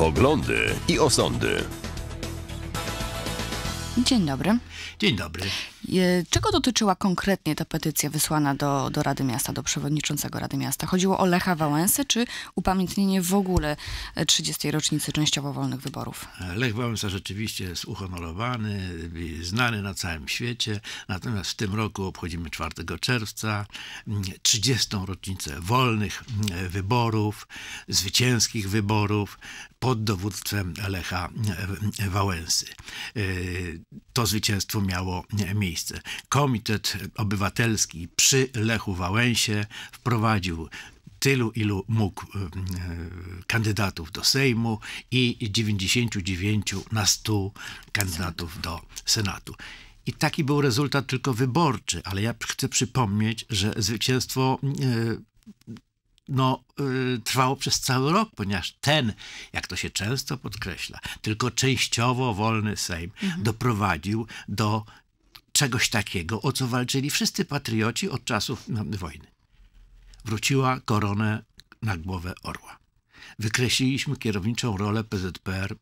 Poglądy i osądy. Dzień dobry. Dzień dobry. E, czego dotyczyła konkretnie ta petycja wysłana do, do Rady Miasta, do przewodniczącego Rady Miasta? Chodziło o Lecha Wałęsę, czy upamiętnienie w ogóle 30. E, rocznicy częściowo wolnych wyborów? Lech Wałęsa rzeczywiście jest uhonorowany, znany na całym świecie, natomiast w tym roku obchodzimy 4 czerwca 30. Mm, rocznicę wolnych e, wyborów, zwycięskich wyborów pod dowództwem Lecha Wałęsy. To zwycięstwo miało miejsce miejsce. Komitet Obywatelski przy Lechu Wałęsie wprowadził tylu, ilu mógł e, kandydatów do Sejmu i 99 na 100 kandydatów do Senatu. I taki był rezultat tylko wyborczy, ale ja chcę przypomnieć, że zwycięstwo no, e, trwało przez cały rok, ponieważ ten, jak to się często podkreśla, tylko częściowo wolny Sejm mhm. doprowadził do czegoś takiego, o co walczyli wszyscy patrioci od czasów no, wojny. Wróciła koronę na głowę orła. Wykreśliliśmy kierowniczą rolę PZPR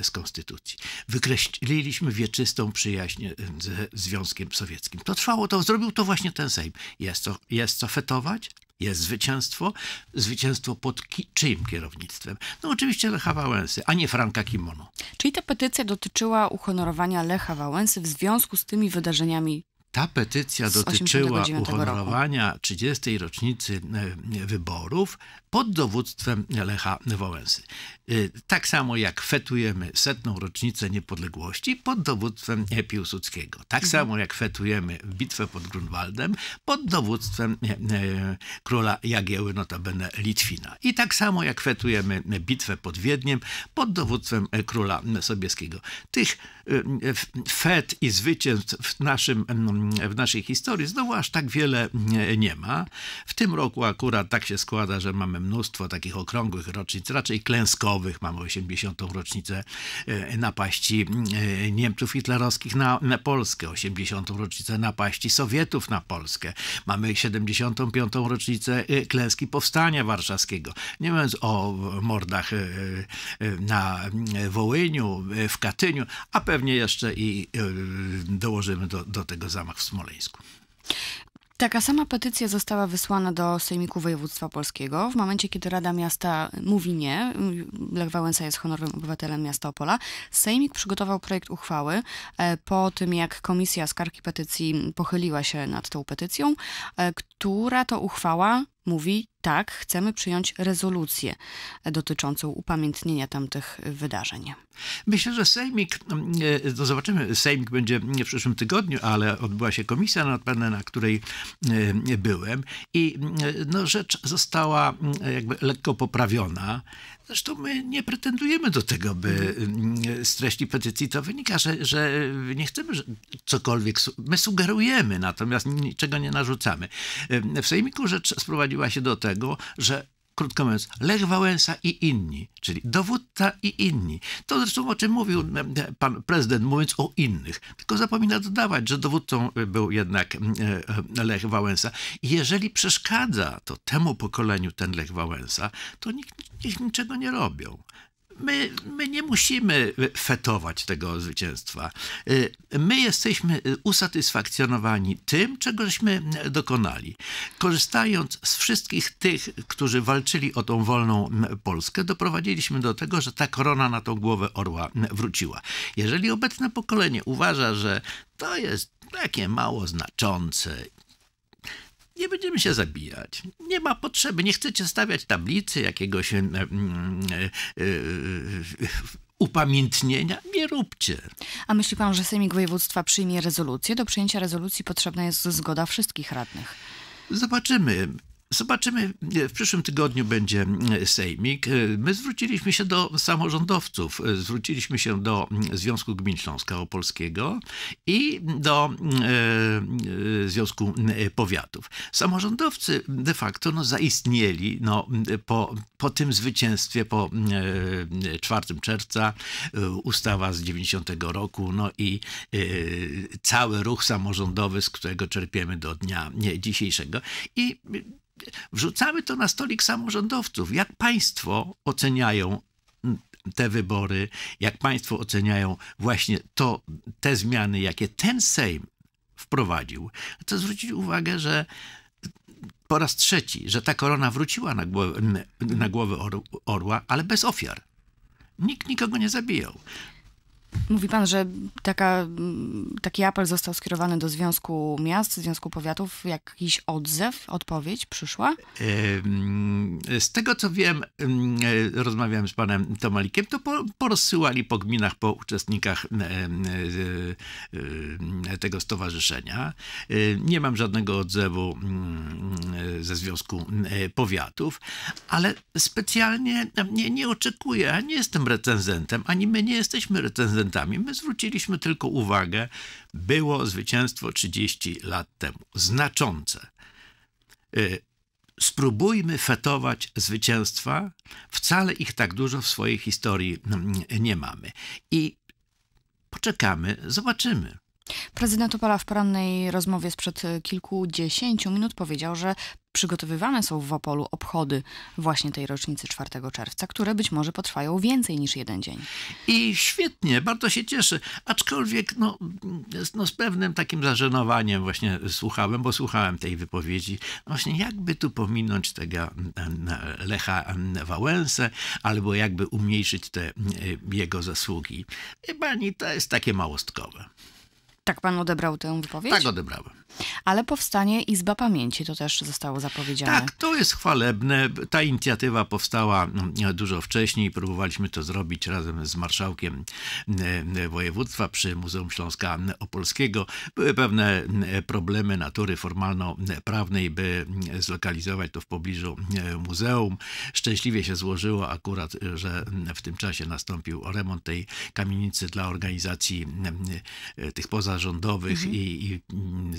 e, z konstytucji. Wykreśliliśmy wieczystą przyjaźń ze Związkiem Sowieckim. To trwało, to zrobił to właśnie ten Sejm. Jest co, jest co fetować, jest zwycięstwo. Zwycięstwo pod ki czyim kierownictwem? No oczywiście Lecha Wałęsy, a nie Franka Kimono. Czyli ta petycja dotyczyła uhonorowania Lecha Wałęsy w związku z tymi wydarzeniami ta petycja dotyczyła uhonorowania roku. 30. rocznicy e, wyborów pod dowództwem Lecha Wałęsy. Y, tak samo jak fetujemy setną rocznicę niepodległości pod dowództwem Piłsudskiego. Tak mhm. samo jak fetujemy bitwę pod Grunwaldem pod dowództwem e, e, króla Jagieły, notabene Litwina. I tak samo jak fetujemy bitwę pod Wiedniem pod dowództwem e, króla Sobieskiego. Tych y, y, fet i zwycięstw w, naszym, w naszej historii znowu aż tak wiele nie ma. W tym roku akurat tak się składa, że mamy mamy mnóstwo takich okrągłych rocznic, raczej klęskowych. Mamy 80. rocznicę e, napaści e, Niemców hitlerowskich na, na Polskę, 80. rocznicę napaści Sowietów na Polskę, mamy 75. rocznicę e, klęski Powstania Warszawskiego. Nie mówiąc o mordach na Wołyniu, w Katyniu, a pewnie jeszcze i dołożymy do, do tego zamach w Smoleńsku. Taka sama petycja została wysłana do Sejmiku Województwa Polskiego w momencie, kiedy Rada Miasta mówi nie. Lech Wałęsa jest honorowym obywatelem miasta Opola. Sejmik przygotował projekt uchwały e, po tym, jak Komisja Skargi Petycji pochyliła się nad tą petycją, e, która to uchwała mówi tak, chcemy przyjąć rezolucję dotyczącą upamiętnienia tamtych wydarzeń. Myślę, że Sejmik, no zobaczymy, Sejmik będzie nie w przyszłym tygodniu, ale odbyła się komisja na której mm, byłem i mm, no, rzecz została jakby lekko poprawiona. Zresztą my nie pretendujemy do tego, by z treści petycji to wynika, że, że nie chcemy że cokolwiek. My sugerujemy, natomiast niczego nie narzucamy. W Sejmiku rzecz sprowadziła się do tego, tego, że krótko mówiąc, Lech Wałęsa i inni, czyli dowódca i inni. To zresztą o czym mówił pan prezydent, mówiąc o innych. Tylko zapomina dodawać, że dowódcą e, był jednak e, e, Lech Wałęsa. Jeżeli przeszkadza to temu pokoleniu ten Lech Wałęsa, to nikt, nikt niczego nie robią my, my nie musimy y, fetować tego zwycięstwa. Y, my jesteśmy y, usatysfakcjonowani tym, czego żeśmy dokonali. Korzystając z wszystkich tych, którzy walczyli o tą wolną Polskę, doprowadziliśmy do tego, że ta korona na tą głowę orła wróciła. Jeżeli obecne pokolenie uważa, że to jest takie mało znaczące nie będziemy się zabijać. Nie ma potrzeby, nie chcecie stawiać tablicy jakiegoś e, e, e, upamiętnienia, nie róbcie. A myśli pan, że Sejmik Województwa przyjmie rezolucję? Do przyjęcia rezolucji potrzebna jest zgoda wszystkich radnych. Zobaczymy. Zobaczymy, w przyszłym tygodniu będzie e, sejmik. E, my zwróciliśmy się do samorządowców, e, zwróciliśmy się do Związku Gmin Śląska Opolskiego i do Związku Powiatów. Samorządowcy de facto no, zaistnieli no, po, po tym zwycięstwie, po 4 czerwca, ustawa z 90 roku, no i cały ruch samorządowy, z którego czerpiemy do dnia dzisiejszego. I wrzucamy to na stolik samorządowców. Jak państwo oceniają te wybory, jak państwo oceniają właśnie to, te zmiany, jakie ten Sejm wprowadził, to zwrócić uwagę, że po raz trzeci, że ta korona wróciła na głowę, na głowę orła, ale bez ofiar. Nikt nikogo nie zabijał. Mówi pan, że taka, taki apel został skierowany do Związku Miast, Związku Powiatów. Jakiś odzew, odpowiedź przyszła? Z tego co wiem, e, rozmawiałem z panem Tomalikiem, to porozsyłali po gminach, po uczestnikach e, e, tego stowarzyszenia. Nie mam żadnego odzewu ze Związku Powiatów, ale specjalnie nie, nie oczekuję, nie jestem recenzentem, ani my nie jesteśmy recenzentem prezydentami. My zwróciliśmy tylko uwagę, było zwycięstwo 30 lat temu. Znaczące. Y, spróbujmy fetować zwycięstwa. Wcale ich tak dużo w swojej historii mm, nie mamy. I poczekamy, zobaczymy. Prezydent Opala w porannej rozmowie sprzed e, kilkudziesięciu minut powiedział, że przygotowywane są w Opolu obchody właśnie tej rocznicy 4 czerwca, które być może potrwają więcej niż jeden dzień. I świetnie, bardzo się cieszę, aczkolwiek no, no z pewnym takim zażenowaniem właśnie słuchałem, bo słuchałem tej wypowiedzi, właśnie jakby tu pominąć tego e, Lecha e, Wałęsę, albo jakby umniejszyć te jego zasługi. Chyba nie, to jest takie małostkowe. Tak pan odebrał tę wypowiedź? Tak odebrałem ale powstanie Izba Pamięci, to też zostało zapowiedziane. Tak, to jest chwalebne. Ta inicjatywa powstała mm, dużo wcześniej. Próbowaliśmy to zrobić razem z marszałkiem mm, e, województwa przy Muzeum Śląska Opolskiego. Były pewne mm, e, problemy natury formalno-prawnej, by zlokalizować to w pobliżu e, muzeum. Szczęśliwie się złożyło akurat, że w tym czasie nastąpił remont tej kamienicy dla organizacji tych pozarządowych mhm. i, i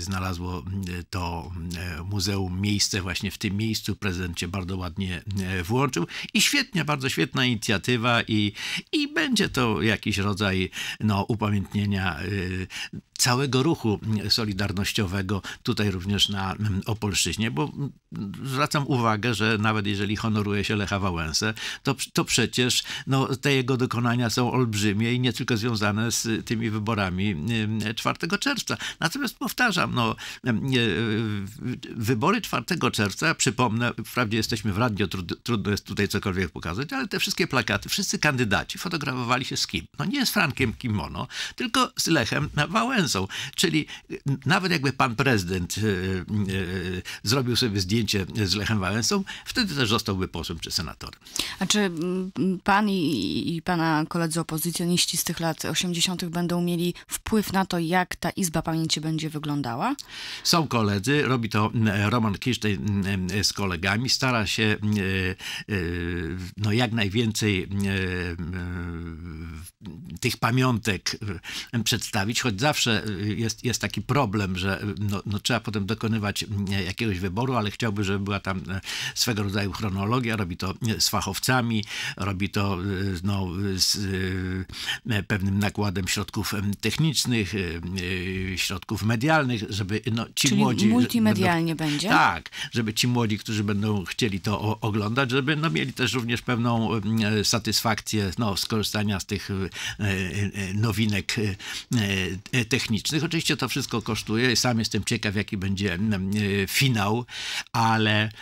znalazł znalazło e, to e, muzeum miejsce właśnie w tym miejscu. Prezydent się bardzo ładnie e, włączył i świetnie, bardzo świetna inicjatywa i, i będzie to jakiś rodzaj no, upamiętnienia całego ruchu solidarnościowego tutaj również na Opolszczyźnie, bo zwracam uwagę, że nawet jeżeli honoruje się Lecha Wałęsę, to, to przecież no, te jego dokonania są olbrzymie i nie tylko związane z tymi wyborami 4 czerwca. Natomiast powtarzam, no, E, wybory 4 czerwca, przypomnę, wprawdzie jesteśmy w radio, trudno jest tutaj cokolwiek pokazać, ale te wszystkie plakaty, wszyscy kandydaci fotografowali się z kim? No nie z Frankiem Kimono, tylko z Lechem Wałęsą. Czyli nawet jakby pan prezydent e, e, zrobił sobie zdjęcie z Lechem Wałęsą, wtedy też zostałby posłem czy senatorem. A czy pan i, i pana koledzy opozycjoniści z tych lat 80. będą mieli wpływ na to, jak ta Izba Pamięci będzie wyglądała? Są koledzy, robi to mm, e, Roman Kirsztejn mm, e, z kolegami, stara się mm, e, no jak najwięcej tych pamiątek e, przedstawić, choć zawsze e, jest, jest taki problem, że e, no, no trzeba potem dokonywać jakiegoś wyboru, ale chciałby, żeby była tam swego rodzaju chronologia, robi to z fachowcami, robi to no, z pewnym nakładem środków technicznych, środków medialnych, żeby no, ci Czyli młodzi... multimedialnie będą, będzie? Tak, żeby ci młodzi, którzy będą chcieli to oglądać, żeby no, mieli też również pewną satysfakcję no, skorzystania z tych E, e, nowinek e, technicznych. Oczywiście to wszystko kosztuje. Sam jestem ciekaw, jaki będzie mm, finał, ale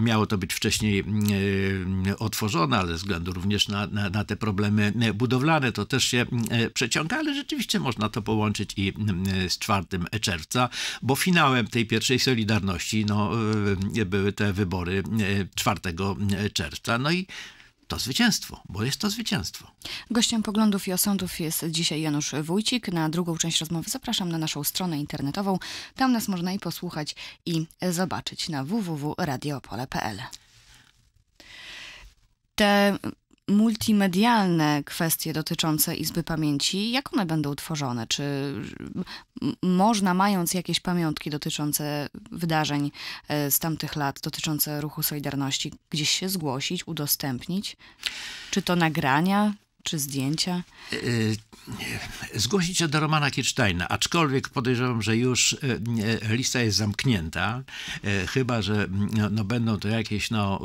miało to być wcześniej mm, otworzone, ale ze względu również na, na, na te problemy mm, budowlane to też się przeciąga, ale rzeczywiście można to połączyć i z 4 czerwca, bo finałem tej pierwszej Solidarności no, były te wybory 4 czerwca. No i to zwycięstwo, bo jest to zwycięstwo. Gościem poglądów i osądów jest dzisiaj Janusz Wójcik. Na drugą część rozmowy zapraszam na naszą stronę internetową. Tam nas można i posłuchać, i zobaczyć na www.radiopole.pl. Te multimedialne kwestie dotyczące Izby Pamięci, jak one będą tworzone? Czy można, mając jakieś pamiątki dotyczące wydarzeń e, z tamtych lat, dotyczące ruchu Solidarności, gdzieś się zgłosić, udostępnić? Czy to nagrania? czy zdjęcia? E, e, zgłosić się do Romana Kirsteina, aczkolwiek podejrzewam, że już e, lista jest zamknięta, chyba, że no, no, będą to jakieś no,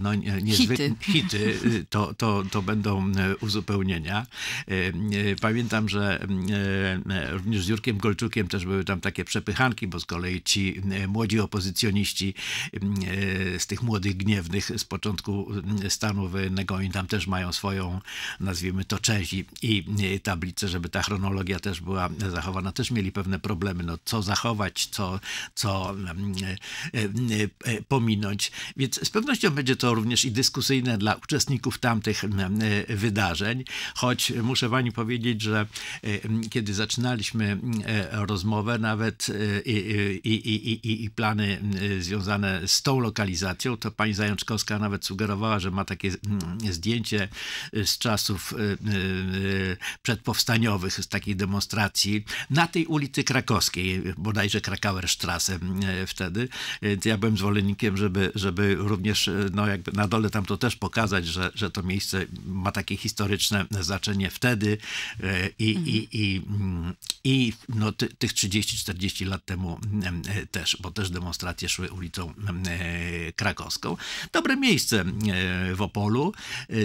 no, niezwykłe hity, hity to, to, to będą uzupełnienia. Pamiętam, że również z Jurkiem Golczukiem też były tam takie przepychanki, bo z kolei ci młodzi opozycjoniści z tych młodych gniewnych z początku stanu wojennego, oni tam też mają swoją, nazwę nazwijmy to Czesi i e, tablice, żeby ta chronologia też była zachowana, też mieli pewne problemy, no co zachować, co, co mm, e, mm, e, pominąć. Więc z pewnością będzie to również i dyskusyjne dla uczestników tamtych mm, wydarzeń, choć muszę Pani powiedzieć, że kiedy zaczynaliśmy rozmowę, nawet i, i, i, i plany związane z tą lokalizacją, to Pani Zajączkowska nawet sugerowała, że ma takie zdjęcie z czasów Y, y, przedpowstaniowych, z takiej demonstracji na tej ulicy krakowskiej, bodajże Strasse y, wtedy. Ja byłem zwolennikiem, żeby, żeby również no jakby na dole tam to też pokazać, że, że to miejsce ma takie historyczne znaczenie wtedy mhm. i, i, i, mm, i no, ty, tych 30-40 lat temu mm, też, bo też demonstracje szły ulicą mm, krakowską. Dobre miejsce w Opolu,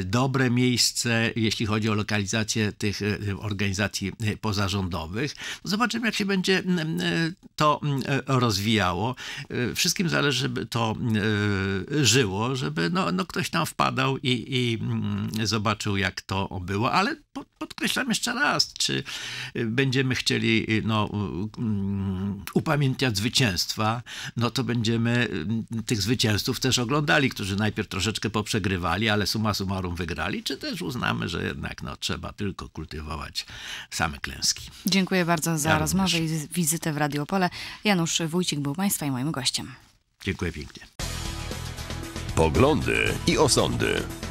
dobre miejsce jeśli chodzi o lokalizację tych e, organizacji e, pozarządowych. No zobaczymy, jak się będzie to e, rozwijało. Wszystkim zależy, żeby to żyło, żeby no, no ktoś tam wpadał i, i zobaczył, jak to było, ale Podkreślam jeszcze raz, czy y, będziemy chcieli y, no, mm, upamiętniać zwycięstwa, no to będziemy y, tych zwycięzców też oglądali, którzy najpierw troszeczkę poprzegrywali, ale suma summarum wygrali, czy też uznamy, że jednak no, trzeba tylko kultywować same klęski. Dziękuję bardzo za ja rozmowę również. i wizytę w Radio Opole. Janusz Wójcik był Państwa i moim gościem. Dziękuję pięknie. Poglądy i osądy.